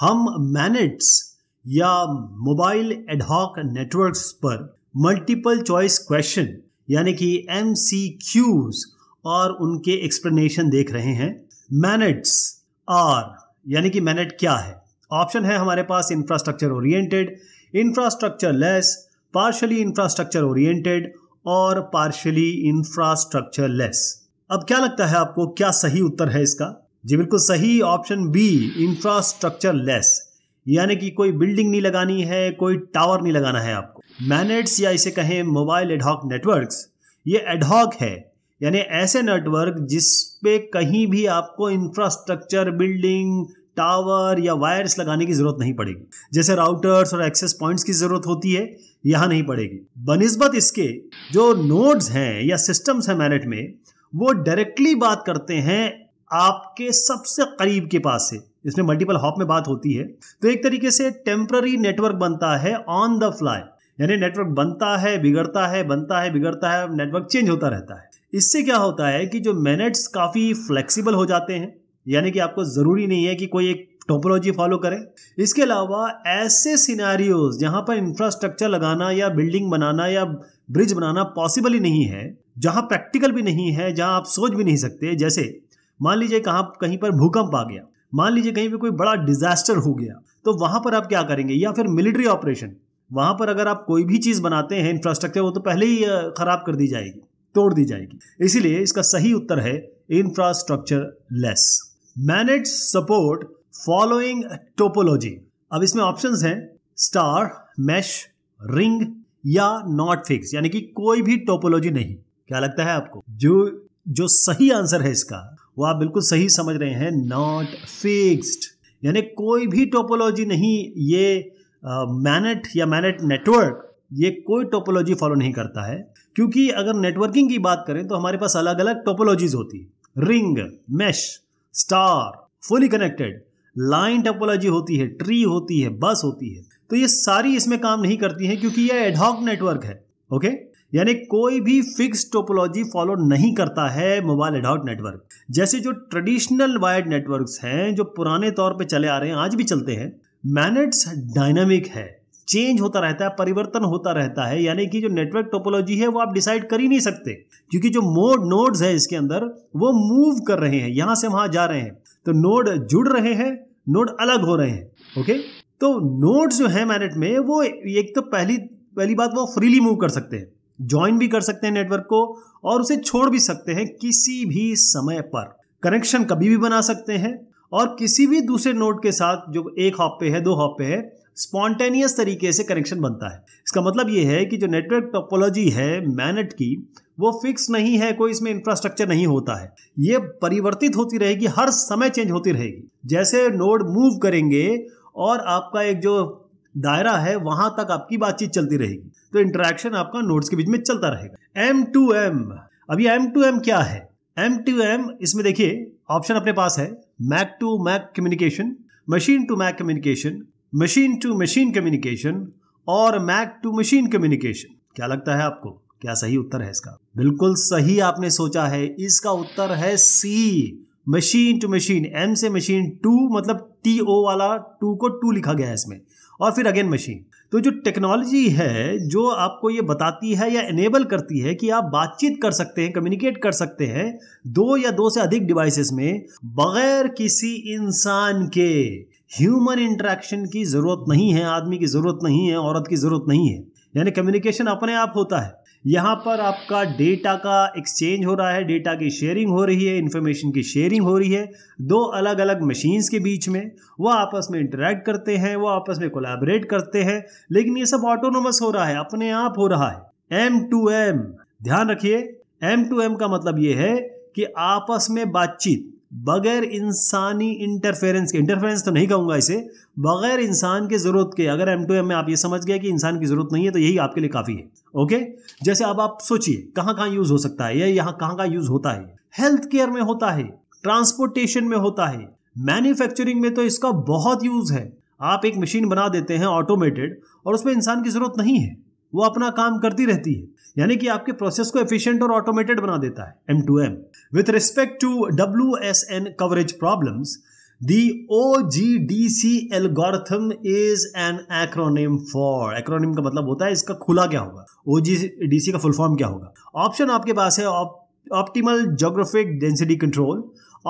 हम मैनेट्स या mobile ad hoc networks पर मल्टीपल चॉइस क्वेश्चन यानी कि एम और उनके एक्सप्लेनेशन देख रहे हैं मैनेट्स आर यानी कि मैनेट क्या है ऑप्शन है हमारे पास infrastructure oriented infrastructure less partially infrastructure oriented और पार्शली इंफ्रास्ट्रक्चर लेस अब क्या लगता है आपको क्या सही उत्तर है इसका जी बिल्कुल सही ऑप्शन बी इंफ्रास्ट्रक्चर लेस यानी कि कोई बिल्डिंग नहीं लगानी है कोई टावर नहीं लगाना है आपको मैनेट्स या इसे कहें मोबाइल एडहॉक नेटवर्क्स ये एडहॉक है यानी ऐसे नेटवर्क जिस पे कहीं भी आपको इंफ्रास्ट्रक्चर बिल्डिंग टावर या वायर्स लगाने की जरूरत नहीं पड़ेगी जैसे राउटर्स और एक्सेस पॉइंट्स की जरूरत होती है यहाँ नहीं पड़ेगी बनस्बत इसके जो नोड्स हैं या सिस्टम्स हैं मैनेट में वो डायरेक्टली बात करते हैं आपके सबसे करीब के पास से इसमें मल्टीपल हॉप में बात होती है तो एक तरीके से टेम्प्ररी नेटवर्क बनता है ऑन द फ्लाई यानी नेटवर्क बनता है बिगड़ता है बनता है बिगड़ता है नेटवर्क चेंज होता रहता है इससे क्या होता है कि जो मैनेट्स काफ़ी फ्लेक्सिबल हो जाते हैं यानी कि आपको ज़रूरी नहीं है कि कोई एक टोपोलॉजी फॉलो करें इसके अलावा ऐसे सिनारियोज जहां पर इंफ्रास्ट्रक्चर लगाना या बिल्डिंग बनाना या ब्रिज बनाना पॉसिबल ही नहीं है जहां प्रैक्टिकल भी नहीं है जहां आप सोच भी नहीं सकते जैसे मान लीजिए कहाँ कहीं पर भूकंप आ गया मान लीजिए कहीं पे कोई बड़ा डिजास्टर हो गया तो वहां पर आप क्या करेंगे या फिर मिलिट्री ऑपरेशन वहां पर अगर आप कोई भी चीज बनाते हैं इंफ्रास्ट्रक्चर वो तो पहले ही खराब कर दी जाएगी तोड़ दी जाएगी इसीलिए इसका सही उत्तर है infrastructure less MANETs support following topology अब इसमें ऑप्शन हैं स्टार मैश रिंग या नॉट फिक्स यानी कि कोई भी टोपोलॉजी नहीं क्या लगता है आपको जो जो सही आंसर है इसका वो आप बिल्कुल सही समझ रहे हैं नॉट फिक्स्ड यानी कोई भी टोपोलॉजी नहीं ये मैनेट uh, या मैनेट नेटवर्क ये कोई टोपोलॉजी फॉलो नहीं करता है क्योंकि अगर नेटवर्किंग की बात करें तो हमारे पास अलग अलग टोपोलॉजीज होती है ring mesh star fully connected line topology होती है ट्री होती है बस होती है तो ये सारी इसमें काम नहीं करती है क्योंकि यह एडहॉक नेटवर्क है ओके okay? यानी कोई भी फिक्स टोपोलॉजी फॉलो नहीं करता है मोबाइल एडाउट नेटवर्क जैसे जो ट्रेडिशनल वायर्ड नेटवर्क्स हैं जो पुराने तौर पे चले आ रहे हैं आज भी चलते हैं मैनेट्स डायनामिक है चेंज होता रहता है परिवर्तन होता रहता है यानी कि जो नेटवर्क टोपोलॉजी है वो आप डिसाइड कर ही नहीं सकते क्योंकि जो मोड नोड्स है इसके अंदर वो मूव कर रहे हैं यहां से वहां जा रहे हैं तो नोड जुड़ रहे हैं नोड अलग हो रहे हैं ओके तो नोड्स जो है मैनेट में वो एक तो पहली पहली बात वो फ्रीली मूव कर सकते हैं ज्वाइन भी कर सकते हैं नेटवर्क को और उसे छोड़ भी सकते हैं किसी भी समय पर कनेक्शन कभी भी बना सकते हैं और किसी भी दूसरे नोड के साथ जो एक हॉप पे है दो हॉप पे है स्पॉन्टेनियस तरीके से कनेक्शन बनता है इसका मतलब ये है कि जो नेटवर्क टोपोलॉजी है मैनेट की वो फिक्स नहीं है कोई इसमें इंफ्रास्ट्रक्चर नहीं होता है ये परिवर्तित होती रहेगी हर समय चेंज होती रहेगी जैसे नोड मूव करेंगे और आपका एक जो दायरा है वहां तक आपकी बातचीत चलती रहेगी तो इंटरेक्शन आपका नोट्स के बीच में चलता रहेगा एम टू एम अब एम टू एम क्या है एम टू एम इसमें देखिए ऑप्शन अपने पास है MAC to MAC communication machine to MAC communication machine to machine communication और मैक टू मशीन कम्युनिकेशन क्या लगता है आपको क्या सही उत्तर है इसका बिल्कुल सही आपने सोचा है इसका उत्तर है C machine to machine M से मशीन टू मतलब टी ओ वाला टू को टू लिखा गया है इसमें और फिर अगेन मशीन तो जो टेक्नोलॉजी है जो आपको ये बताती है या इनेबल करती है कि आप बातचीत कर सकते हैं कम्युनिकेट कर सकते हैं दो या दो से अधिक डिवाइसेस में बगैर किसी इंसान के ह्यूमन इंट्रैक्शन की ज़रूरत नहीं है आदमी की ज़रूरत नहीं है औरत की ज़रूरत नहीं है यानी कम्युनिकेशन अपने आप होता है यहाँ पर आपका डेटा का एक्सचेंज हो रहा है डेटा की शेयरिंग हो रही है इन्फॉर्मेशन की शेयरिंग हो रही है दो अलग अलग मशीन्स के बीच में वो आपस में इंटरेक्ट करते हैं वो आपस में कोलैबोरेट करते हैं लेकिन ये सब ऑटोनोमस हो रहा है अपने आप हो रहा है एम टू एम ध्यान रखिए एम टू एम का मतलब ये है कि आपस में बातचीत बगैर इंसानी इंटरफेरेंस के इंटरफेरेंस तो नहीं कहूंगा इसे बगैर इंसान के ज़रूरत के अगर एम टू एम में आप ये समझ गए कि इंसान की ज़रूरत नहीं है तो यही आपके लिए काफ़ी है ओके जैसे अब आप सोचिए कहाँ कहाँ यूज़ हो सकता है या यहाँ कहाँ कहाँ यूज़ होता है हेल्थ केयर में होता है ट्रांसपोर्टेशन में होता है मैन्युफैक्चरिंग में तो इसका बहुत यूज़ है आप एक मशीन बना देते हैं ऑटोमेटेड और उसमें इंसान की ज़रूरत नहीं है वो अपना काम करती रहती है यानी कि आपके प्रोसेस को एफिशिएंट और ऑटोमेटेड बना देता है M to M with respect to W S N coverage problem the O G D C algorithm is an acronym for acronym का मतलब होता है इसका खुला क्या होगा ओ जी डी सी का फुल फॉर्म क्या होगा ऑप्शन आपके पास है optimal geographic density control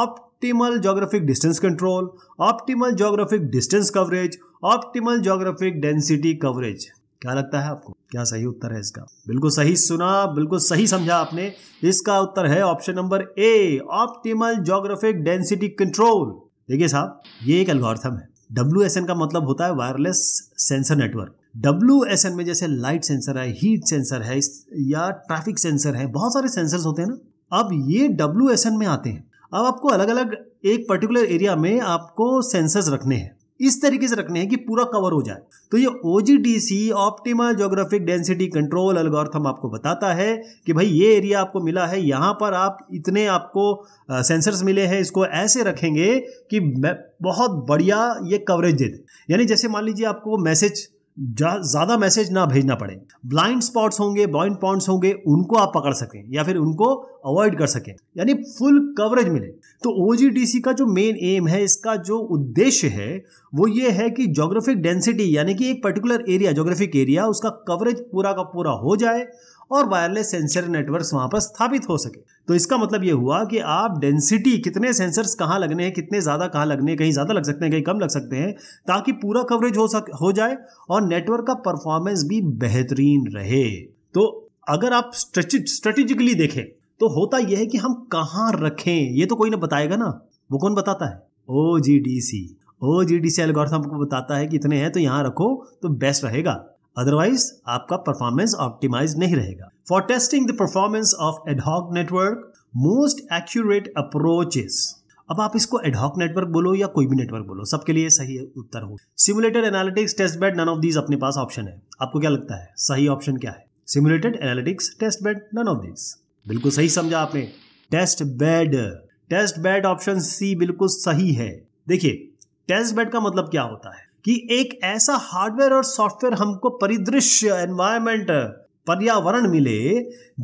optimal geographic distance control optimal geographic distance coverage optimal geographic density coverage क्या लगता है आपको क्या सही उत्तर है इसका बिल्कुल सही सुना बिल्कुल सही समझा आपने इसका उत्तर है option number A optimal geographic density control देखिए साहब ये एक एल्गोरिथम है डब्ल्यू का मतलब होता है वायरलेस सेंसर नेटवर्क डब्ल्यू में जैसे लाइट सेंसर है हीट सेंसर है या ट्रैफिक सेंसर है बहुत सारे सेंसर होते हैं ना अब ये डब्ल्यू में आते हैं अब आपको अलग अलग एक पर्टिकुलर एरिया में आपको सेंसर्स रखने हैं इस तरीके से रखने हैं कि पूरा कवर हो जाए तो ये O G D C optimal geographic density control algorithm आपको बताता है कि भाई ये एरिया आपको मिला है यहाँ पर आप इतने आपको सेंसर्स मिले हैं इसको ऐसे रखेंगे कि बहुत बढ़िया ये कवरेज दे यानी जैसे मान लीजिए आपको मैसेज ज़्यादा मैसेज ना भेजना पड़े ब्लाइंड स्पॉट्स होंगे ब्लाइंड पॉइंट्स होंगे उनको आप पकड़ सकें या फिर उनको अवॉइड कर सकें यानी फुल कवरेज मिले तो ओ का जो मेन एम है इसका जो उद्देश्य है वो ये है कि जोग्राफिक डेंसिटी यानी कि एक पर्टिकुलर एरिया जोग्राफिक एरिया उसका कवरेज पूरा का पूरा हो जाए और वायरलेस सेंसर नेटवर्क वहां पर स्थापित हो सके तो इसका मतलब ये हुआ कि आप डेंसिटी कितने सेंसर्स कहाँ लगने हैं कितने ज़्यादा कहाँ लगने हैं कहीं ज़्यादा लग सकते हैं कहीं कम लग सकते हैं ताकि पूरा कवरेज हो सक हो जाए और नेटवर्क का परफॉर्मेंस भी बेहतरीन रहे तो अगर आप स्ट्रेटेजिकली देखें तो होता यह है कि हम कहाँ रखें ये तो कोई ना बताएगा ना वो कौन बताता है O G D C O G D C algorithm आपको बताता है कि इतने हैं तो यहाँ रखो तो बेस्ट रहेगा अदरवाइज आपका परफॉर्मेंस ऑप्टिमाइज नहीं रहेगा for testing the performance of ad hoc network most accurate approaches अब आप इसको एडहॉक नेटवर्क बोलो या कोई भी नेटवर्क बोलो सबके लिए सही उत्तर हो simulated analytics test bed none of these अपने पास ऑप्शन है आपको क्या लगता है सही ऑप्शन क्या है simulated analytics test bed none of these बिल्कुल सही समझा आपने test bed test bed option C बिल्कुल सही है देखिए टेस्ट बेड का मतलब क्या होता है कि एक ऐसा हार्डवेयर और सॉफ्टवेयर हमको परिदृश्य एनवायरमेंट पर्यावरण मिले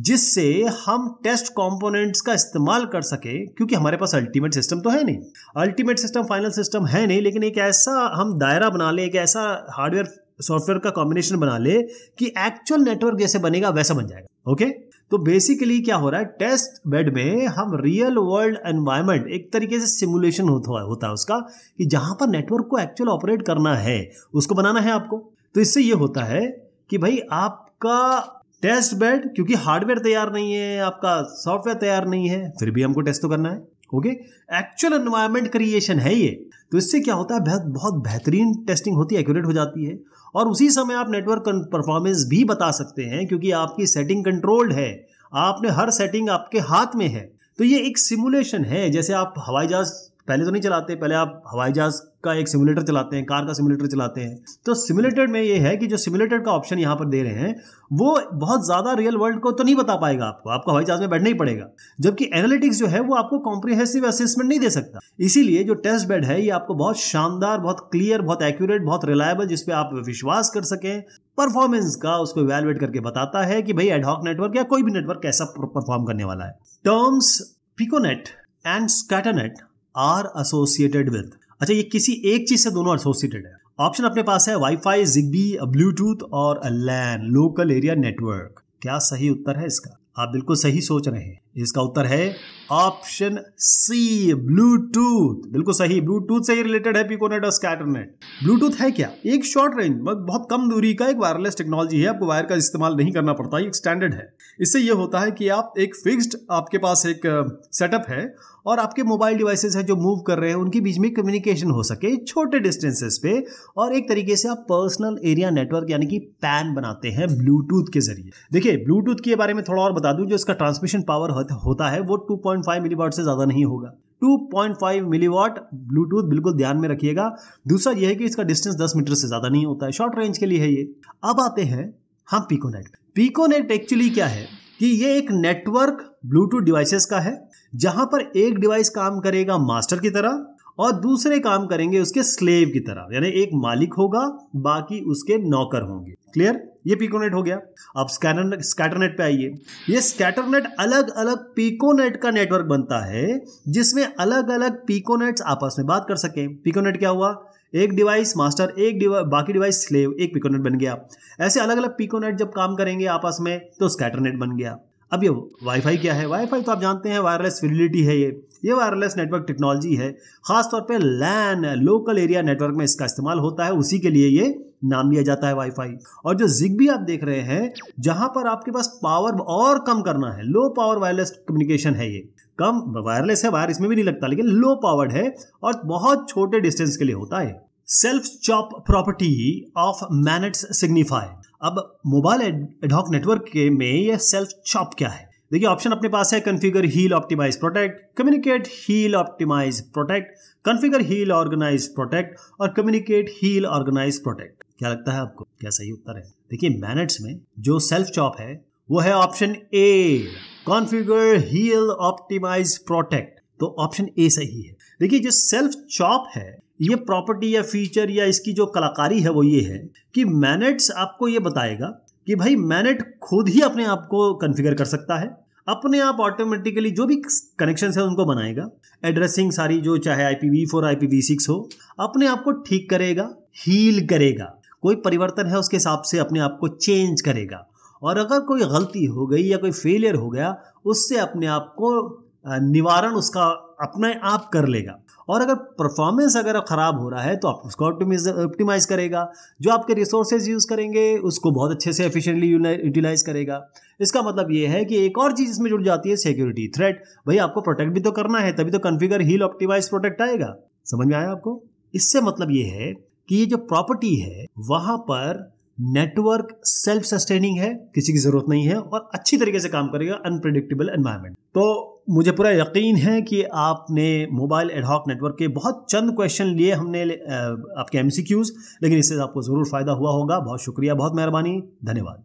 जिससे हम टेस्ट कंपोनेंट्स का इस्तेमाल कर सके क्योंकि हमारे पास अल्टीमेट सिस्टम तो है नहीं अल्टीमेट सिस्टम फाइनल सिस्टम है नहीं लेकिन एक ऐसा हम दायरा बना ले एक ऐसा हार्डवेयर सॉफ्टवेयर का कॉम्बिनेशन बना ले कि एक्चुअल नेटवर्क जैसे बनेगा वैसा बन जाएगा ओके तो बेसिकली क्या हो रहा है टेस्ट बेड में हम रियल वर्ल्ड एनवायरमेंट एक तरीके से सिमुलेशन होता है उसका कि जहां पर नेटवर्क को एक्चुअल ऑपरेट करना है उसको बनाना है आपको तो इससे ये होता है कि भाई आपका टेस्ट बेड क्योंकि हार्डवेयर तैयार नहीं है आपका सॉफ्टवेयर तैयार नहीं है फिर भी हमको टेस्ट तो करना है ओके एक्चुअल एनवायरमेंट क्रिएशन है ये तो इससे क्या होता है बहुत बहुत बेहतरीन टेस्टिंग होती है एक्यूरेट हो जाती है और उसी समय आप नेटवर्क परफॉर्मेंस भी बता सकते हैं क्योंकि आपकी सेटिंग कंट्रोल्ड है आपने हर सेटिंग आपके हाथ में है तो ये एक सिमुलेशन है जैसे आप हवाई जहाज पहले तो नहीं चलाते पहले आप हवाई जहाज का एक सिमुलेटर चलाते हैं कार का सिमुलेटर चलाते हैं तो सिमुलेटेड में ये है कि जो सिमुलेटेड का ऑप्शन यहाँ पर दे रहे हैं वो बहुत ज़्यादा रियल वर्ल्ड को तो नहीं बता पाएगा आपको आपको हवाई जहाज में बैठना ही पड़ेगा जबकि एनालिटिक्स जो है वो आपको कॉम्प्रिहेंसिव असेसमेंट नहीं दे सकता इसीलिए जो टेस्ट बेड है ये आपको बहुत शानदार बहुत क्लियर बहुत एक्यूरेट बहुत रिलायबल जिसपे आप विश्वास कर सकें परफॉर्मेंस का उसको इवेलुएट करके बताता है कि भाई एडहॉक नेटवर्क या कोई भी नेटवर्क कैसा परफॉर्म करने वाला है terms piconet and scatternet are associated with अच्छा ये किसी एक चीज से दोनों एसोसिएटेड है ऑप्शन अपने पास है वाईफाई जिग्बी ब्लूटूथ और लैन लोकल एरिया नेटवर्क क्या सही उत्तर है इसका आप बिल्कुल सही सोच रहे हैं इसका उत्तर है ऑप्शन सी ब्लूटूथ बिल्कुल सही ब्लूटूथ से ही रिलेटेड है पिकोनेट और स्कैटरनेट ब्लूटूथ है क्या एक शॉर्ट रेंज बहुत कम दूरी का एक वायरलेस टेक्नोलॉजी है आपको वायर का इस्तेमाल नहीं करना पड़ता एक स्टैंडर्ड है इससे यह होता है कि आप एक फिक्स्ड आपके पास एक सेटअप है और आपके मोबाइल डिवाइसेस हैं जो मूव कर रहे हैं उनके बीच में कम्युनिकेशन हो सके छोटे डिस्टेंसेस पे और एक तरीके से आप पर्सनल एरिया नेटवर्क यानी कि पैन बनाते हैं ब्लूटूथ के जरिए देखिए ब्लूटूथ के बारे में थोड़ा और बता दूं जो इसका ट्रांसमिशन पावर वर्थ होता है वो 2.5 पॉइंट मिलीवाट से ज़्यादा नहीं होगा 2.5 पॉइंट मिलीवाट ब्लूटूथ बिल्कुल ध्यान में रखिएगा दूसरा यह है कि इसका डिस्टेंस 10 मीटर से ज़्यादा नहीं होता है शॉर्ट रेंज के लिए है ये अब आते हैं हम पीकोनेट पीकोनेट एक्चुअली क्या है कि ये एक नेटवर्क ब्लूटूथ डिवाइसेस का है जहां पर एक डिवाइस काम करेगा मास्टर की तरह और दूसरे काम करेंगे उसके स्लेव की तरह यानी एक मालिक होगा बाकी उसके नौकर होंगे क्लियर ये पीकोनेट हो गया अब स्कैटर स्कैटरनेट पे आइए ये स्कैटरनेट अलग अलग पीकोनेट का नेटवर्क बनता है जिसमें अलग अलग पीकोनेट्स आपस में बात कर सकें पीकोनेट क्या हुआ एक डिवाइस मास्टर एक डिवाइस बाकी डिवाइस स्लेव एक पिकोनेट बन गया ऐसे अलग अलग पिकोनेट जब काम करेंगे आपस में तो स्कैटरनेट बन गया अब ये वाईफाई क्या है वाईफाई तो आप जानते हैं वायरलेस फिलिटी है ये ये वायरलेस नेटवर्क टेक्नोलॉजी है खासतौर पे लैन लोकल एरिया नेटवर्क में इसका इस्तेमाल होता है उसी के लिए ये नाम लिया जाता है वाईफाई और जो जिग भी आप देख रहे हैं जहां पर आपके पास पावर और कम करना है लो पावर वायरलेस कम्युनिकेशन है ये कम वायरलेस है वायर इसमें भी नहीं लगता लेकिन लो पावर्ड है और बहुत छोटे डिस्टेंस के लिए होता है self CHOP property of MANETs signify अब मोबाइल एडॉक नेटवर्क के में यह सेल्फ चॉप क्या है देखिए ऑप्शन अपने पास है configure heal optimize protect communicate heal optimize protect configure heal organize protect और कम्युनिकेट हील ऑर्गेनाइज प्रोटेक्ट क्या लगता है आपको क्या सही उत्तर है देखिए मैनेट्स में जो सेल्फ चॉप है वो है option A configure heal optimize protect तो ऑप्शन ए सही है देखिए जो सेल्फ चॉप है ये प्रॉपर्टी या फीचर या इसकी जो कलाकारी है वो ये है कि मैनेट्स आपको ये बताएगा कि भाई मैनेट खुद ही अपने आप को कन्फिगर कर सकता है अपने आप ऑटोमेटिकली जो भी कनेक्शन है उनको बनाएगा एड्रेसिंग सारी जो चाहे I P V four I P V six हो अपने आप को ठीक करेगा हील करेगा कोई परिवर्तन है उसके हिसाब से अपने आप को चेंज करेगा और अगर कोई गलती हो गई या कोई फेलियर हो गया उससे अपने आप को निवारण उसका अपने आप कर लेगा और अगर परफॉर्मेंस अगर ख़राब हो रहा है तो आप उसको ऑप्टिमाइज करेगा जो आपके रिसोर्सेज यूज़ करेंगे उसको बहुत अच्छे से एफिशिएंटली यूटिलाइज करेगा इसका मतलब ये है कि एक और चीज़ इसमें जुड़ जाती है सिक्योरिटी थ्रेट भाई आपको प्रोटेक्ट भी तो करना है तभी तो कन्फिगर हील ऑप्टिमाइज प्रोटेक्ट आएगा समझ में आया आपको इससे मतलब ये है कि ये जो प्रॉपर्टी है वहाँ पर नेटवर्क सेल्फ सस्टेनिंग है किसी की जरूरत नहीं है और अच्छी तरीके से काम करेगा अनप्रिडिक्टेबल एनवायरमेंट तो मुझे पूरा यकीन है कि आपने मोबाइल एडहॉक नेटवर्क के बहुत चंद क्वेश्चन लिए हमने आपके एम लेकिन इससे आपको ज़रूर फ़ायदा हुआ होगा बहुत शुक्रिया बहुत मेहरबानी धन्यवाद